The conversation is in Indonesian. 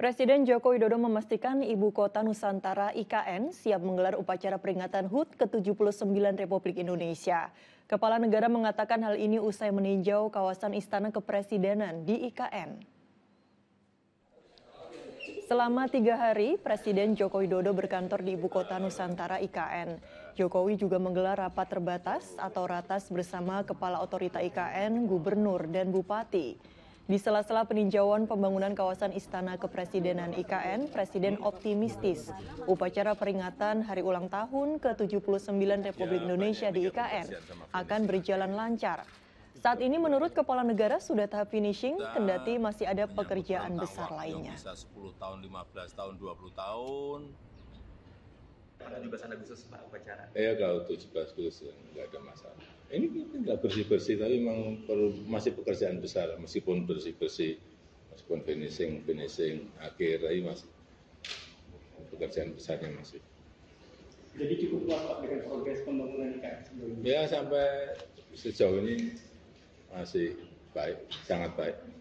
Presiden Joko Widodo memastikan Ibu Kota Nusantara IKN siap menggelar upacara peringatan HUT ke-79 Republik Indonesia. Kepala negara mengatakan hal ini usai meninjau kawasan Istana Kepresidenan di IKN. Selama tiga hari, Presiden Joko Widodo berkantor di Ibu Kota Nusantara IKN. Jokowi juga menggelar rapat terbatas atau ratas bersama Kepala Otorita IKN, Gubernur, dan Bupati. Di sela-sela peninjauan pembangunan kawasan Istana Kepresidenan IKN, Presiden optimistis upacara peringatan Hari Ulang Tahun ke-79 Republik Indonesia di IKN akan berjalan lancar. Saat ini menurut Kepala Negara sudah tahap finishing, kendati masih ada pekerjaan besar lainnya. 17 Agustus Pak upacara? Iya kalau untuk 17 Agustus nggak ada masalah. Ini nggak bersih-bersih tapi memang perlu, masih pekerjaan besar meskipun bersih-bersih meskipun finishing finishing akhir ini masih pekerjaan besarnya masih. Jadi cukup puas Pak dengan progres pembangunan IKN sebelumnya? Ya sampai sejauh ini masih baik, sangat baik.